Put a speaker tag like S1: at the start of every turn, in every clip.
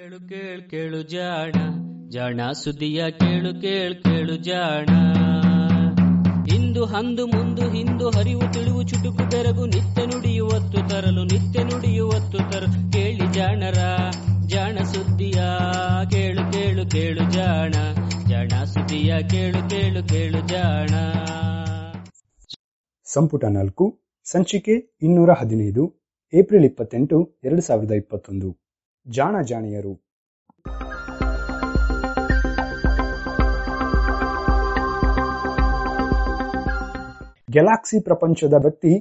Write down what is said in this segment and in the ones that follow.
S1: ಕೇಳು ಕೇಳು ಕೇಳು ಜಾಣ ಜಾಣ ಸುದಿಯ ಕೇಳು ಕೇಳು ಕೇಳು ಜಾಣ ಇಂದು ಹಂದು ಮುಂದು ಹಿಂದು ಹರಿವು ತಿಳಿವು ಚುಟುಕು ತೆರಗು ನಿತ್ಯ ನುಡಿಯುವತ್ತು ತರಲು ನಿತ್ಯ ನುಡಿಯುವತ್ತು ತರಲು ಕೇಳಿ ಜಾಣರ ಜಾಣ ಸುದ್ದಿಯ ಕೇಳು ಕೇಳು ಕೇಳು ಜಾಣ ಜಾಣ ಸುದಿಯ ಕೇಳು ಕೇಳು ಕೇಳು ಜಾಣ ಸಂಪುಟ ನಾಲ್ಕು ಸಂಚಿಕೆ ಇನ್ನೂರ ಹದಿನೈದು ಏಪ್ರಿಲ್ ಇಪ್ಪತ್ತೆಂಟು ಎರಡು ಸಾವಿರದ ಇಪ್ಪತ್ತೊಂದು ಜಾಣ ಗ್ಯಾಲಾಕ್ಸಿ ಪ್ರಪಂಚದ ವ್ಯಕ್ತಿ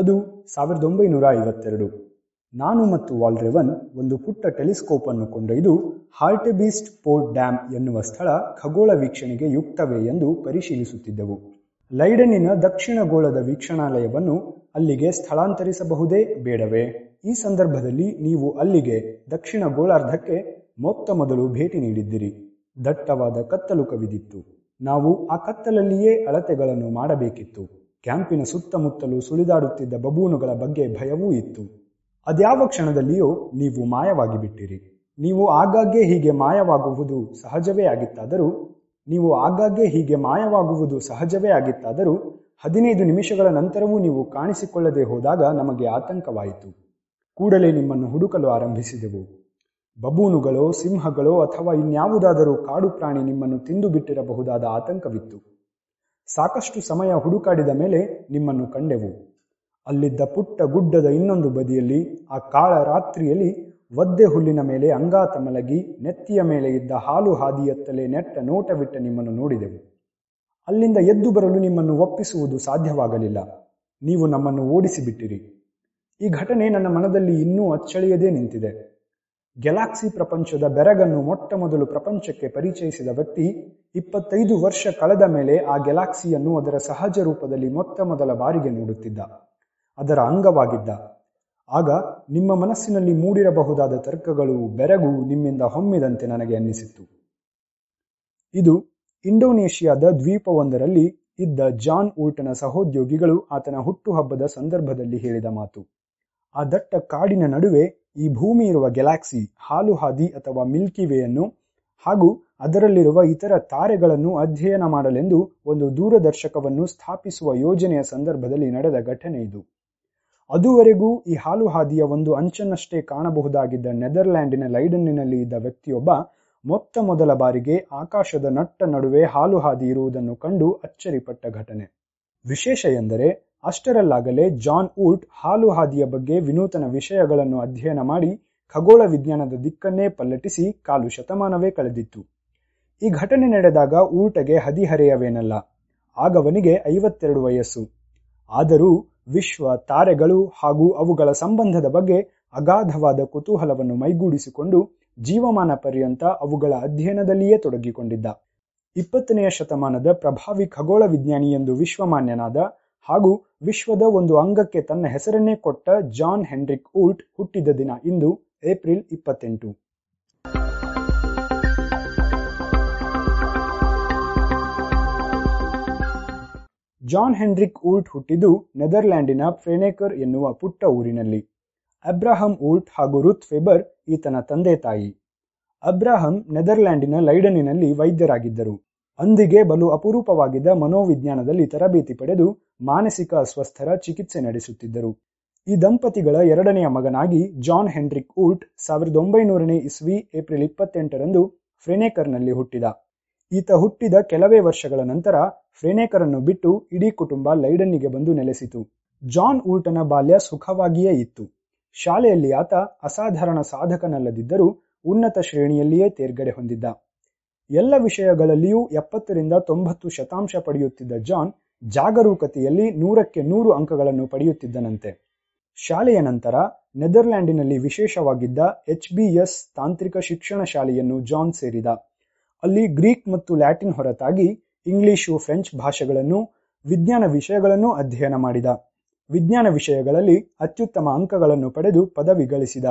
S1: ಅದು ಸಾವಿರದ ಒಂಬೈನೂರ ಐವತ್ತೆರಡು ನಾನು ಮತ್ತು ವಾಲ್ರೆವನ್ ಒಂದು ಪುಟ್ಟ ಟೆಲಿಸ್ಕೋಪ್ ಅನ್ನು ಕೊಂಡೊಯ್ದು ಹಾರ್ಟ್ಬೀಸ್ಟ್ ಪೋರ್ಟ್ ಡ್ಯಾಮ್ ಎನ್ನುವ ಸ್ಥಳ ಖಗೋಳ ವೀಕ್ಷಣೆಗೆ ಯುಕ್ತವೇ ಎಂದು ಪರಿಶೀಲಿಸುತ್ತಿದ್ದವು ಲೈಡೆನ್ನಿನ ದಕ್ಷಿಣ ಗೋಳದ ವೀಕ್ಷಣಾಲಯವನ್ನು ಅಲ್ಲಿಗೆ ಸ್ಥಳಾಂತರಿಸಬಹುದೇ ಬೇಡವೇ ಈ ಸಂದರ್ಭದಲ್ಲಿ ನೀವು ಅಲ್ಲಿಗೆ ದಕ್ಷಿಣ ಗೋಳಾರ್ಧಕ್ಕೆ ಮೊತ್ತ ಮೊದಲು ಭೇಟಿ ನೀಡಿದ್ದಿರಿ ದಟ್ಟವಾದ ಕತ್ತಲು ಕವಿದಿತ್ತು ನಾವು ಆ ಕತ್ತಲಲ್ಲಿಯೇ ಅಳತೆಗಳನ್ನು ಮಾಡಬೇಕಿತ್ತು ಕ್ಯಾಂಪಿನ ಸುತ್ತಮುತ್ತಲು ಸುಳಿದಾಡುತ್ತಿದ್ದ ಬಬೂನುಗಳ ಬಗ್ಗೆ ಭಯವೂ ಇತ್ತು ಅದ್ಯಾವ ಕ್ಷಣದಲ್ಲಿಯೂ ನೀವು ಮಾಯವಾಗಿ ಬಿಟ್ಟಿರಿ ನೀವು ಆಗಾಗ್ಗೆ ಹೀಗೆ ಮಾಯವಾಗುವುದು ಸಹಜವೇ ಆಗಿತ್ತಾದರೂ ನೀವು ಆಗಾಗ್ಗೆ ಹೀಗೆ ಮಾಯವಾಗುವುದು ಸಹಜವೇ ಆಗಿತ್ತಾದರೂ ಹದಿನೈದು ನಿಮಿಷಗಳ ನಂತರವೂ ನೀವು ಕಾಣಿಸಿಕೊಳ್ಳದೆ ಹೋದಾಗ ನಮಗೆ ಆತಂಕವಾಯಿತು ಕೂಡಲೇ ನಿಮ್ಮನ್ನು ಹುಡುಕಲು ಆರಂಭಿಸಿದೆವು ಬಬೂನುಗಳೋ ಸಿಂಹಗಳೋ ಅಥವಾ ಇನ್ಯಾವುದಾದರೂ ಕಾಡು ಪ್ರಾಣಿ ನಿಮ್ಮನ್ನು ತಿಂದು ಬಿಟ್ಟಿರಬಹುದಾದ ಆತಂಕವಿತ್ತು ಸಾಕಷ್ಟು ಸಮಯ ಹುಡುಕಾಡಿದ ಮೇಲೆ ನಿಮ್ಮನ್ನು ಕಂಡೆವು ಅಲ್ಲಿದ್ದ ಪುಟ್ಟ ಗುಡ್ಡದ ಇನ್ನೊಂದು ಬದಿಯಲ್ಲಿ ಆ ಕಾಳ ರಾತ್ರಿಯಲ್ಲಿ ಒದ್ದೆ ಹುಲ್ಲಿನ ಮೇಲೆ ಅಂಗಾತ ಮಲಗಿ ನೆತ್ತಿಯ ಮೇಲೆ ಇದ್ದ ಹಾಲು ಹಾದಿಯತ್ತಲೇ ನೆಟ್ಟ ನೋಟವಿಟ್ಟ ನಿಮ್ಮನ್ನು ನೋಡಿದೆವು ಅಲ್ಲಿಂದ ಎದ್ದು ಬರಲು ನಿಮ್ಮನ್ನು ಒಪ್ಪಿಸುವುದು ಸಾಧ್ಯವಾಗಲಿಲ್ಲ ನೀವು ನಮ್ಮನ್ನು ಓಡಿಸಿಬಿಟ್ಟಿರಿ ಈ ಘಟನೆ ನನ್ನ ಮನದಲ್ಲಿ ಇನ್ನೂ ಅಚ್ಚಳಿಯದೇ ನಿಂತಿದೆ ಗ್ಯಾಲಾಕ್ಸಿ ಪ್ರಪಂಚದ ಬೆರಗನ್ನು ಮೊಟ್ಟ ಮೊದಲು ಪ್ರಪಂಚಕ್ಕೆ ಪರಿಚಯಿಸಿದ ವ್ಯಕ್ತಿ ಇಪ್ಪತ್ತೈದು ವರ್ಷ ಕಳೆದ ಮೇಲೆ ಆ ಗ್ಯಾಲಾಕ್ಸಿಯನ್ನು ಅದರ ಸಹಜ ರೂಪದಲ್ಲಿ ಮೊತ್ತ ಮೊದಲ ಬಾರಿಗೆ ನೋಡುತ್ತಿದ್ದ ಅದರ ಅಂಗವಾಗಿದ್ದ ಆಗ ನಿಮ್ಮ ಮನಸ್ಸಿನಲ್ಲಿ ಮೂಡಿರಬಹುದಾದ ತರ್ಕಗಳು ಬೆರಗು ನಿಮ್ಮಿಂದ ಹೊಮ್ಮಿದಂತೆ ನನಗೆ ಅನ್ನಿಸಿತ್ತು ಇದು ಇಂಡೋನೇಷ್ಯಾದ ದ್ವೀಪವೊಂದರಲ್ಲಿ ಇದ್ದ ಜಾನ್ ಊಲ್ಟನ ಸಹೋದ್ಯೋಗಿಗಳು ಆತನ ಹುಟ್ಟುಹಬ್ಬದ ಸಂದರ್ಭದಲ್ಲಿ ಹೇಳಿದ ಮಾತು ಆ ದಟ್ಟ ಕಾಡಿನ ನಡುವೆ ಈ ಭೂಮಿ ಇರುವ ಗ್ಯಾಲಾಕ್ಸಿ ಹಾಲು ಹಾದಿ ಅಥವಾ ಮಿಲ್ಕಿ ವೇಯನ್ನು ಹಾಗೂ ಅದರಲ್ಲಿರುವ ಇತರ ತಾರೆಗಳನ್ನು ಅಧ್ಯಯನ ಮಾಡಲೆಂದು ಒಂದು ದೂರದರ್ಶಕವನ್ನು ಸ್ಥಾಪಿಸುವ ಯೋಜನೆಯ ಸಂದರ್ಭದಲ್ಲಿ ನಡೆದ ಘಟನೆ ಇದು ಅದುವರೆಗೂ ಈ ಹಾಲು ಹಾದಿಯ ಒಂದು ಅಂಚನ್ನಷ್ಟೇ ಕಾಣಬಹುದಾಗಿದ್ದ ನೆದರ್ಲ್ಯಾಂಡಿನ ಲೈಡನ್ನಿನಲ್ಲಿ ಇದ್ದ ವ್ಯಕ್ತಿಯೊಬ್ಬ ಮೊತ್ತ ಮೊದಲ ಬಾರಿಗೆ ಆಕಾಶದ ನಟ್ಟ ನಡುವೆ ಹಾಲು ಹಾದಿ ಇರುವುದನ್ನು ಕಂಡು ಅಚ್ಚರಿಪಟ್ಟ ಘಟನೆ ವಿಶೇಷ ಎಂದರೆ ಅಷ್ಟರಲ್ಲಾಗಲೇ ಜಾನ್ ಊಲ್ಟ್ ಹಾಲು ಹಾದಿಯ ಬಗ್ಗೆ ವಿನೂತನ ವಿಷಯಗಳನ್ನು ಅಧ್ಯಯನ ಮಾಡಿ ಖಗೋಳ ವಿಜ್ಞಾನದ ದಿಕ್ಕನ್ನೇ ಪಲ್ಲಟಿಸಿ ಕಾಲು ಶತಮಾನವೇ ಕಳೆದಿತ್ತು ಈ ಘಟನೆ ನಡೆದಾಗ ಊಟಗೆ ಹದಿಹರೆಯವೇನಲ್ಲ ಆಗವನಿಗೆ ಐವತ್ತೆರಡು ವಯಸ್ಸು ಆದರೂ ವಿಶ್ವ ತಾರೆಗಳು ಹಾಗೂ ಅವುಗಳ ಸಂಬಂಧದ ಬಗ್ಗೆ ಅಗಾಧವಾದ ಕುತೂಹಲವನ್ನು ಮೈಗೂಡಿಸಿಕೊಂಡು ಜೀವಮಾನ ಪರ್ಯಂತ ಅವುಗಳ ಅಧ್ಯಯನದಲ್ಲಿಯೇ ತೊಡಗಿಕೊಂಡಿದ್ದ ಇಪ್ಪತ್ತನೆಯ ಶತಮಾನದ ಪ್ರಭಾವಿ ಖಗೋಳ ವಿಜ್ಞಾನಿ ಎಂದು ವಿಶ್ವಮಾನ್ಯನಾದ ಹಾಗೂ ವಿಶ್ವದ ಒಂದು ಅಂಗಕ್ಕೆ ತನ್ನ ಹೆಸರನ್ನೇ ಕೊಟ್ಟ ಜಾನ್ ಹೆನ್ರಿಕ್ ಊಲ್ಟ್ ಹುಟ್ಟಿದ ದಿನ ಇಂದು ಏಪ್ರಿಲ್ ಇಪ್ಪತ್ತೆಂಟು ಜಾನ್ ಹೆನ್ರಿಕ್ ಊಲ್ಟ್ ಹುಟ್ಟಿದ್ದು ನೆದರ್ಲ್ಯಾಂಡಿನ ಫ್ರೆನೇಕರ್ ಎನ್ನುವ ಪುಟ್ಟ ಊರಿನಲ್ಲಿ ಅಬ್ರಾಹಂ ಊಲ್ಟ್ ಹಾಗೂ ರುತ್ ಫೆಬರ್ ಈತನ ತಂದೆ ತಾಯಿ ಅಬ್ರಾಹಂ ನೆದರ್ಲ್ಯಾಂಡಿನ ಲೈಡನಿನಲ್ಲಿ ವೈದ್ಯರಾಗಿದ್ದರು ಅಂದಿಗೆ ಬಲು ಅಪರೂಪವಾಗಿದ್ದ ಮನೋವಿಜ್ಞಾನದಲ್ಲಿ ತರಬೇತಿ ಪಡೆದು ಮಾನಸಿಕ ಅಸ್ವಸ್ಥರ ಚಿಕಿತ್ಸೆ ನಡೆಸುತ್ತಿದ್ದರು ಈ ದಂಪತಿಗಳ ಎರಡನೆಯ ಮಗನಾಗಿ ಜಾನ್ ಹೆನ್ರಿಕ್ ಊಲ್ಟ್ ಸಾವಿರದ ಒಂಬೈನೂರನೇ ಇಸ್ವಿ ಏಪ್ರಿಲ್ ಇಪ್ಪತ್ತೆಂಟರಂದು ಫ್ರೆನೇಕರ್ನಲ್ಲಿ ಹುಟ್ಟಿದ ಈತ ಹುಟ್ಟಿದ ಕೆಲವೇ ವರ್ಷಗಳ ನಂತರ ಫ್ರೆನೇಕರನ್ನು ಬಿಟ್ಟು ಇಡೀ ಕುಟುಂಬ ಲೈಡನ್ನಿಗೆ ಬಂದು ನೆಲೆಸಿತು ಜಾನ್ ಊಲ್ಟನ ಬಾಲ್ಯ ಸುಖವಾಗಿಯೇ ಇತ್ತು ಶಾಲೆಯಲ್ಲಿ ಆತ ಅಸಾಧಾರಣ ಸಾಧಕನಲ್ಲದಿದ್ದರೂ ಉನ್ನತ ಶ್ರೇಣಿಯಲ್ಲಿಯೇ ತೇರ್ಗಡೆ ಹೊಂದಿದ್ದ ಎಲ್ಲ ವಿಷಯಗಳಲ್ಲಿಯೂ ಎಪ್ಪತ್ತರಿಂದ ತೊಂಬತ್ತು ಶತಾಂಶ ಪಡೆಯುತ್ತಿದ್ದ ಜಾನ್ ಜಾಗರೂಕತೆಯಲ್ಲಿ ನೂರಕ್ಕೆ ನೂರು ಅಂಕಗಳನ್ನು ಪಡೆಯುತ್ತಿದ್ದನಂತೆ ಶಾಲೆಯ ನಂತರ ನೆದರ್ಲ್ಯಾಂಡಿನಲ್ಲಿ ವಿಶೇಷವಾಗಿದ್ದ ಎಚ್ ಬಿ ಎಸ್ ತಾಂತ್ರಿಕ ಶಿಕ್ಷಣ ಶಾಲೆಯನ್ನು ಜಾನ್ ಸೇರಿದ ಅಲ್ಲಿ ಗ್ರೀಕ್ ಮತ್ತು ಲ್ಯಾಟಿನ್ ಹೊರತಾಗಿ ಇಂಗ್ಲಿಶು ಫ್ರೆಂಚ್ ಭಾಷೆಗಳನ್ನು ವಿಜ್ಞಾನ ವಿಷಯಗಳನ್ನು ಅಧ್ಯಯನ ಮಾಡಿದ ವಿಜ್ಞಾನ ವಿಷಯಗಳಲ್ಲಿ ಅತ್ಯುತ್ತಮ ಅಂಕಗಳನ್ನು ಪಡೆದು ಪದವಿ ಗಳಿಸಿದ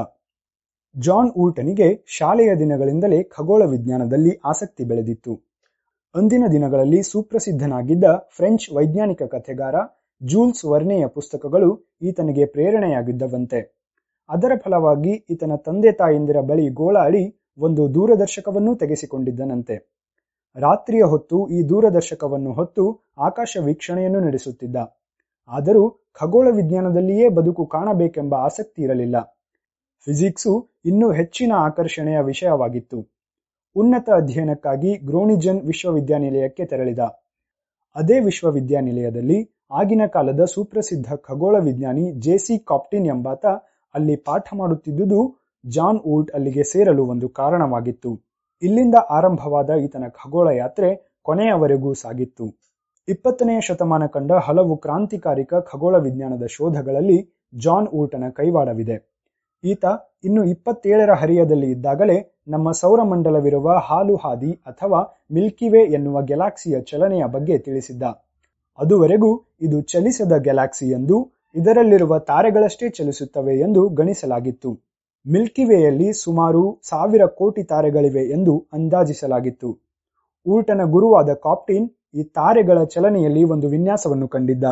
S1: ಜಾನ್ ಊಲ್ಟನಿಗೆ ಶಾಲೆಯ ದಿನಗಳಿಂದಲೇ ಖಗೋಳ ವಿಜ್ಞಾನದಲ್ಲಿ ಆಸಕ್ತಿ ಬೆಳೆದಿತ್ತು ಅಂದಿನ ದಿನಗಳಲ್ಲಿ ಸುಪ್ರಸಿದ್ಧನಾಗಿದ್ದ ಫ್ರೆಂಚ್ ವೈಜ್ಞಾನಿಕ ಕಥೆಗಾರ ಜೂಲ್ಸ್ ವರ್ನೆಯ ಪುಸ್ತಕಗಳು ಈತನಿಗೆ ಪ್ರೇರಣೆಯಾಗಿದ್ದವಂತೆ ಅದರ ಫಲವಾಗಿ ಈತನ ತಂದೆ ತಾಯಿಂದಿರ ಬಳಿ ಗೋಳಾಡಿ ಒಂದು ದೂರದರ್ಶಕವನ್ನೂ ತೆಗೆಸಿಕೊಂಡಿದ್ದನಂತೆ ರಾತ್ರಿಯ ಹೊತ್ತು ಈ ದೂರದರ್ಶಕವನ್ನು ಹೊತ್ತು ಆಕಾಶ ವೀಕ್ಷಣೆಯನ್ನು ನಡೆಸುತ್ತಿದ್ದ ಆದರೂ ಖಗೋಳ ವಿಜ್ಞಾನದಲ್ಲಿಯೇ ಬದುಕು ಕಾಣಬೇಕೆಂಬ ಆಸಕ್ತಿ ಇರಲಿಲ್ಲ ಫಿಸಿಕ್ಸು ಇನ್ನೂ ಹೆಚ್ಚಿನ ಆಕರ್ಷಣೆಯ ವಿಷಯವಾಗಿತ್ತು ಉನ್ನತ ಅಧ್ಯಯನಕ್ಕಾಗಿ ಗ್ರೋಣಿಜನ್ ವಿಶ್ವವಿದ್ಯಾನಿಲಯಕ್ಕೆ ತೆರಳಿದ ಅದೇ ವಿಶ್ವವಿದ್ಯಾನಿಲಯದಲ್ಲಿ ಆಗಿನ ಕಾಲದ ಸುಪ್ರಸಿದ್ಧ ಖಗೋಳ ವಿಜ್ಞಾನಿ ಜೆ ಸಿ ಕಾಪ್ಟಿನ್ ಎಂಬಾತ ಅಲ್ಲಿ ಪಾಠ ಮಾಡುತ್ತಿದ್ದುದು ಜಾನ್ ಊಟ್ ಅಲ್ಲಿಗೆ ಸೇರಲು ಒಂದು ಕಾರಣವಾಗಿತ್ತು ಇಲ್ಲಿಂದ ಆರಂಭವಾದ ಈತನ ಖಗೋಳ ಯಾತ್ರೆ ಕೊನೆಯವರೆಗೂ ಸಾಗಿತ್ತು ಇಪ್ಪತ್ತನೆಯ ಶತಮಾನ ಕಂಡ ಹಲವು ಕ್ರಾಂತಿಕಾರಿಕ ಖಗೋಳ ವಿಜ್ಞಾನದ ಶೋಧಗಳಲ್ಲಿ ಜಾನ್ ಊಟನ ಕೈವಾಡವಿದೆ ಈತ ಇನ್ನು ಇಪ್ಪತ್ತೇಳರ ಹರಿಯದಲ್ಲಿ ಇದ್ದಾಗಲೇ ನಮ್ಮ ಸೌರಮಂಡಲವಿರುವ ಹಾಲು ಹಾದಿ ಅಥವಾ ಮಿಲ್ಕಿವೆ ಎನ್ನುವ ಗ್ಯಾಲಾಕ್ಸಿಯ ಚಲನೆಯ ಬಗ್ಗೆ ತಿಳಿಸಿದ್ದ ಅದುವರೆಗೂ ಇದು ಚಲಿಸದ ಗ್ಯಾಲಾಕ್ಸಿ ಎಂದು ಇದರಲ್ಲಿರುವ ತಾರೆಗಳಷ್ಟೇ ಚಲಿಸುತ್ತವೆ ಎಂದು ಗಣಿಸಲಾಗಿತ್ತು ಮಿಲ್ಕಿ ವೇಯಲ್ಲಿ ಸುಮಾರು ಸಾವಿರ ಕೋಟಿ ತಾರೆಗಳಿವೆ ಎಂದು ಅಂದಾಜಿಸಲಾಗಿತ್ತು ಊಟನ ಗುರುವಾದ ಕಾಪ್ಟಿನ್ ಈ ತಾರೆಗಳ ಚಲನೆಯಲ್ಲಿ ಒಂದು ವಿನ್ಯಾಸವನ್ನು ಕಂಡಿದ್ದ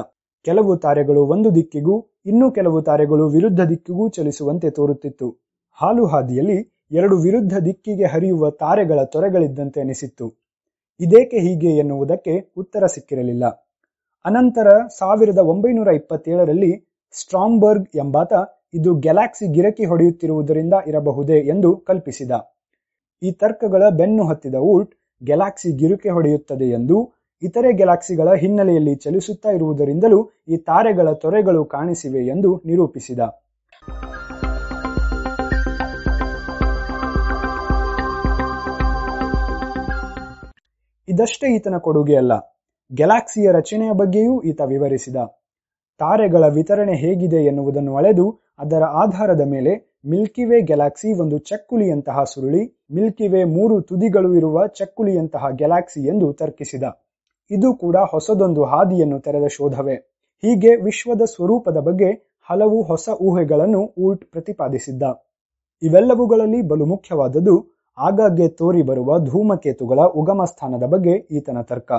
S1: ಕೆಲವು ತಾರೆಗಳು ಒಂದು ದಿಕ್ಕಿಗೂ ಇನ್ನೂ ಕೆಲವು ತಾರೆಗಳು ವಿರುದ್ಧ ದಿಕ್ಕಿಗೂ ಚಲಿಸುವಂತೆ ತೋರುತ್ತಿತ್ತು ಹಾಲು ಹಾದಿಯಲ್ಲಿ ಎರಡು ವಿರುದ್ಧ ದಿಕ್ಕಿಗೆ ಹರಿಯುವ ತಾರೆಗಳ ತೊರೆಗಳಿದ್ದಂತೆ ಅನಿಸಿತ್ತು ಇದೇಕೆ ಹೀಗೆ ಎನ್ನುವುದಕ್ಕೆ ಉತ್ತರ ಸಿಕ್ಕಿರಲಿಲ್ಲ ಅನಂತರ ಸಾವಿರದ ಒಂಬೈನೂರ ಇಪ್ಪತ್ತೇಳರಲ್ಲಿ ಸ್ಟ್ರಾಂಗ್ಬರ್ಗ್ ಎಂಬಾತ ಇದು ಗ್ಯಾಲಾಕ್ಸಿ ಗಿರಕಿ ಹೊಡೆಯುತ್ತಿರುವುದರಿಂದ ಇರಬಹುದೇ ಎಂದು ಕಲ್ಪಿಸಿದ ಈ ತರ್ಕಗಳ ಬೆನ್ನು ಹತ್ತಿದ ಊಟ್ ಗ್ಯಾಲಾಕ್ಸಿ ಗಿರುಕೆ ಹೊಡೆಯುತ್ತದೆ ಎಂದು ಇತರೆ ಗ್ಯಾಲಾಕ್ಸಿಗಳ ಹಿನ್ನೆಲೆಯಲ್ಲಿ ಚಲಿಸುತ್ತಾ ಇರುವುದರಿಂದಲೂ ಈ ತಾರೆಗಳ ತೊರೆಗಳು ಕಾಣಿಸಿವೆ ಎಂದು ನಿರೂಪಿಸಿದ ಇದಷ್ಟೇ ಈತನ ಅಲ್ಲ ಗ್ಯಾಲಾಕ್ಸಿಯ ರಚನೆಯ ಬಗ್ಗೆಯೂ ಈತ ವಿವರಿಸಿದ ತಾರೆಗಳ ವಿತರಣೆ ಹೇಗಿದೆ ಎನ್ನುವುದನ್ನು ಅಳೆದು ಅದರ ಆಧಾರದ ಮೇಲೆ ಮಿಲ್ಕಿವೆ ಗ್ಯಾಲಾಕ್ಸಿ ಒಂದು ಚಕ್ಕುಲಿಯಂತಹ ಸುರುಳಿ ಮಿಲ್ಕಿವೆ ಮೂರು ತುದಿಗಳು ಇರುವ ಚಕ್ಕುಲಿಯಂತಹ ಗ್ಯಾಲಾಕ್ಸಿ ಎಂದು ತರ್ಕಿಸಿದ ಇದು ಕೂಡ ಹೊಸದೊಂದು ಹಾದಿಯನ್ನು ತೆರೆದ ಶೋಧವೇ ಹೀಗೆ ವಿಶ್ವದ ಸ್ವರೂಪದ ಬಗ್ಗೆ ಹಲವು ಹೊಸ ಊಹೆಗಳನ್ನು ಊರ್ಟ್ ಪ್ರತಿಪಾದಿಸಿದ್ದ ಇವೆಲ್ಲವುಗಳಲ್ಲಿ ಬಲು ಮುಖ್ಯವಾದದ್ದು ಆಗಾಗ್ಗೆ ತೋರಿ ಬರುವ ಧೂಮಕೇತುಗಳ ಉಗಮ ಸ್ಥಾನದ ಬಗ್ಗೆ ಈತನ ತರ್ಕ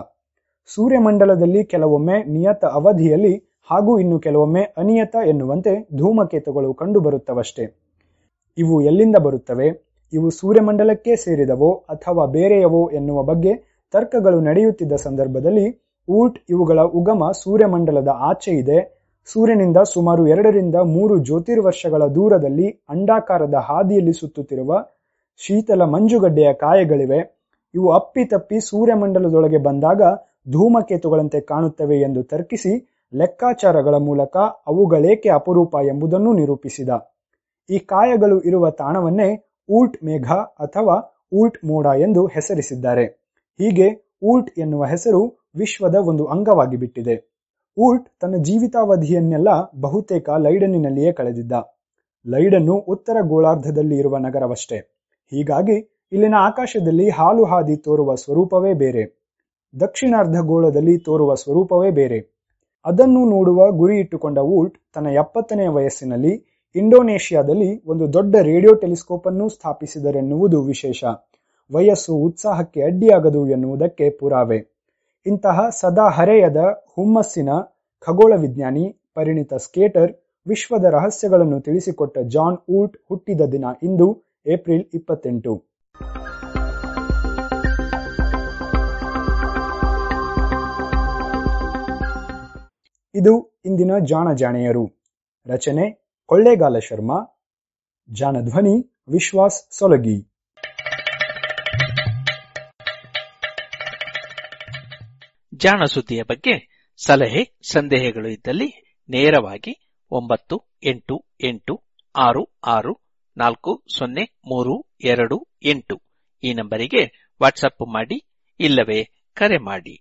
S1: ಸೂರ್ಯಮಂಡಲದಲ್ಲಿ ಕೆಲವೊಮ್ಮೆ ನಿಯತ ಅವಧಿಯಲ್ಲಿ ಹಾಗೂ ಇನ್ನು ಕೆಲವೊಮ್ಮೆ ಅನಿಯತ ಎನ್ನುವಂತೆ ಧೂಮಕೇತುಗಳು ಕಂಡುಬರುತ್ತವಷ್ಟೇ ಇವು ಎಲ್ಲಿಂದ ಬರುತ್ತವೆ ಇವು ಸೂರ್ಯಮಂಡಲಕ್ಕೆ ಸೇರಿದವೋ ಅಥವಾ ಬೇರೆಯವೋ ಎನ್ನುವ ಬಗ್ಗೆ ತರ್ಕಗಳು ನಡೆಯುತ್ತಿದ್ದ ಸಂದರ್ಭದಲ್ಲಿ ಊಟ್ ಇವುಗಳ ಉಗಮ ಸೂರ್ಯಮಂಡಲದ ಆಚೆ ಇದೆ ಸೂರ್ಯನಿಂದ ಸುಮಾರು ಎರಡರಿಂದ ಮೂರು ಜ್ಯೋತಿರ್ವರ್ಷಗಳ ದೂರದಲ್ಲಿ ಅಂಡಾಕಾರದ ಹಾದಿಯಲ್ಲಿ ಸುತ್ತುತ್ತಿರುವ ಶೀತಲ ಮಂಜುಗಡ್ಡೆಯ ಕಾಯಗಳಿವೆ ಇವು ಅಪ್ಪಿತಪ್ಪಿ ಸೂರ್ಯಮಂಡಲದೊಳಗೆ ಬಂದಾಗ ಧೂಮಕೇತುಗಳಂತೆ ಕಾಣುತ್ತವೆ ಎಂದು ತರ್ಕಿಸಿ ಲೆಕ್ಕಾಚಾರಗಳ ಮೂಲಕ ಅವುಗಳೇಕೆ ಅಪರೂಪ ಎಂಬುದನ್ನು ನಿರೂಪಿಸಿದ ಈ ಕಾಯಗಳು ಇರುವ ತಾಣವನ್ನೇ ಊಟ್ ಮೇಘ ಅಥವಾ ಊಟ್ ಮೋಡ ಎಂದು ಹೆಸರಿಸಿದ್ದಾರೆ ಹೀಗೆ ಊಟ್ ಎನ್ನುವ ಹೆಸರು ವಿಶ್ವದ ಒಂದು ಅಂಗವಾಗಿ ಬಿಟ್ಟಿದೆ ಊಟ್ ತನ್ನ ಜೀವಿತಾವಧಿಯನ್ನೆಲ್ಲ ಬಹುತೇಕ ಲೈಡನ್ನಿನಲ್ಲಿಯೇ ಕಳೆದಿದ್ದ ಲೈಡನ್ನು ಉತ್ತರ ಗೋಳಾರ್ಧದಲ್ಲಿ ಇರುವ ನಗರವಷ್ಟೇ ಹೀಗಾಗಿ ಇಲ್ಲಿನ ಆಕಾಶದಲ್ಲಿ ಹಾಲು ಹಾದಿ ತೋರುವ ಸ್ವರೂಪವೇ ಬೇರೆ ದಕ್ಷಿಣಾರ್ಧ ಗೋಳದಲ್ಲಿ ತೋರುವ ಸ್ವರೂಪವೇ ಬೇರೆ ಅದನ್ನು ನೋಡುವ ಗುರಿ ಇಟ್ಟುಕೊಂಡ ವೂಲ್ಟ್ ತನ್ನ ಎಪ್ಪತ್ತನೇ ವಯಸ್ಸಿನಲ್ಲಿ ಇಂಡೋನೇಷ್ಯಾದಲ್ಲಿ ಒಂದು ದೊಡ್ಡ ರೇಡಿಯೋ ಟೆಲಿಸ್ಕೋಪ್ ಅನ್ನು ಸ್ಥಾಪಿಸಿದರೆನ್ನುವುದು ವಿಶೇಷ ವಯಸ್ಸು ಉತ್ಸಾಹಕ್ಕೆ ಅಡ್ಡಿಯಾಗದು ಎನ್ನುವುದಕ್ಕೆ ಪುರಾವೆ ಇಂತಹ ಸದಾ ಹರೆಯದ ಹುಮ್ಮಸ್ಸಿನ ಖಗೋಳ ವಿಜ್ಞಾನಿ ಪರಿಣಿತ ಸ್ಕೇಟರ್ ವಿಶ್ವದ ರಹಸ್ಯಗಳನ್ನು ತಿಳಿಸಿಕೊಟ್ಟ ಜಾನ್ ಊಲ್ಟ್ ಹುಟ್ಟಿದ ದಿನ ಇಂದು ಏಪ್ರಿಲ್ ಇಪ್ಪತ್ತೆಂಟು ಇದು ಇಂದಿನ ಜಾಣ ಜಾಣೆಯರು ರಚನೆ ಕೊಳ್ಳೇಗಾಲ ಶರ್ಮಾ ಜಾಣಧ್ವನಿ ವಿಶ್ವಾಸ್ ಸೊಲಗಿ ಜಾಣ ಸುದ್ದಿಯ ಬಗ್ಗೆ ಸಲಹೆ ಸಂದೇಹಗಳು ಇದ್ದಲ್ಲಿ ನೇರವಾಗಿ ಒಂಬತ್ತು ಎಂಟು ಎಂಟು ಆರು ಆರು ನಾಲ್ಕು ಸೊನ್ನೆ ಮೂರು ಎರಡು ಎಂಟು ಈ ನಂಬರಿಗೆ ವಾಟ್ಸಪ್ ಮಾಡಿ ಇಲ್ಲವೇ ಕರೆ ಮಾಡಿ